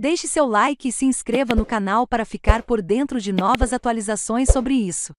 Deixe seu like e se inscreva no canal para ficar por dentro de novas atualizações sobre isso.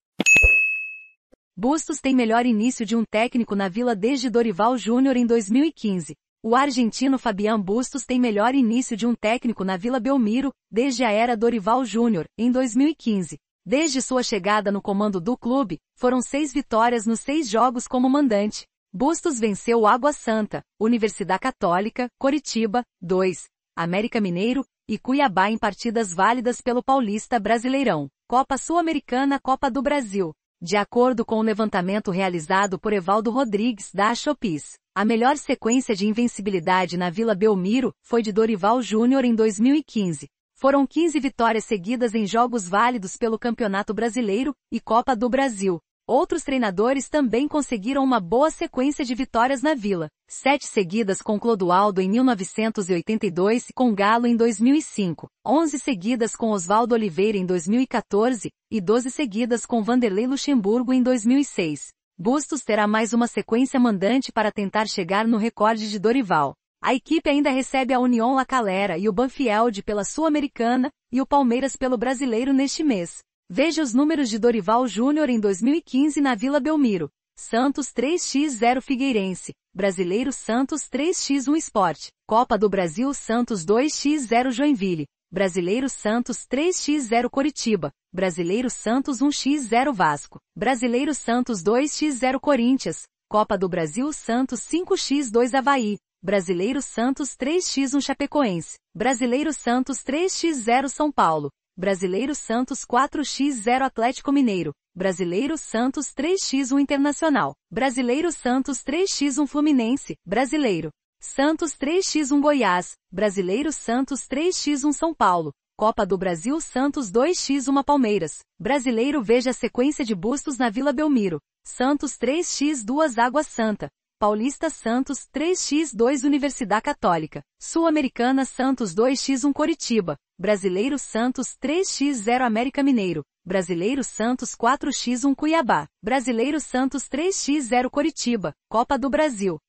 Bustos tem melhor início de um técnico na Vila desde Dorival Júnior em 2015. O argentino Fabián Bustos tem melhor início de um técnico na Vila Belmiro, desde a era Dorival Júnior, em 2015. Desde sua chegada no comando do clube, foram seis vitórias nos seis jogos como mandante. Bustos venceu Água Santa, Universidade Católica, Coritiba, 2, América Mineiro e Cuiabá em partidas válidas pelo Paulista Brasileirão, Copa Sul-Americana, Copa do Brasil. De acordo com o levantamento realizado por Evaldo Rodrigues da Achopis, a melhor sequência de invencibilidade na Vila Belmiro foi de Dorival Júnior em 2015. Foram 15 vitórias seguidas em jogos válidos pelo Campeonato Brasileiro e Copa do Brasil, Outros treinadores também conseguiram uma boa sequência de vitórias na Vila, sete seguidas com Clodoaldo em 1982 e com Galo em 2005, onze seguidas com Oswaldo Oliveira em 2014 e doze seguidas com Vanderlei Luxemburgo em 2006. Bustos terá mais uma sequência mandante para tentar chegar no recorde de Dorival. A equipe ainda recebe a União La Calera e o Banfield pela Sul-Americana e o Palmeiras pelo Brasileiro neste mês. Veja os números de Dorival Júnior em 2015 na Vila Belmiro. Santos 3x0 Figueirense, Brasileiro Santos 3x1 Esporte, Copa do Brasil Santos 2x0 Joinville, Brasileiro Santos 3x0 Coritiba, Brasileiro Santos 1x0 Vasco, Brasileiro Santos 2x0 Corinthians, Copa do Brasil Santos 5x2 Havaí, Brasileiro Santos 3x1 Chapecoense, Brasileiro Santos 3x0 São Paulo, Brasileiro Santos 4x0 Atlético Mineiro, Brasileiro Santos 3x1 Internacional, Brasileiro Santos 3x1 Fluminense, Brasileiro Santos 3x1 Goiás, Brasileiro Santos 3x1 São Paulo, Copa do Brasil Santos 2x1 Palmeiras, Brasileiro veja a sequência de bustos na Vila Belmiro, Santos 3x 2 Água Santa, Paulista Santos 3x2 Universidade Católica, Sul-Americana Santos 2x1 Coritiba, Brasileiro Santos 3x0 América Mineiro, Brasileiro Santos 4x1 Cuiabá, Brasileiro Santos 3x0 Coritiba, Copa do Brasil,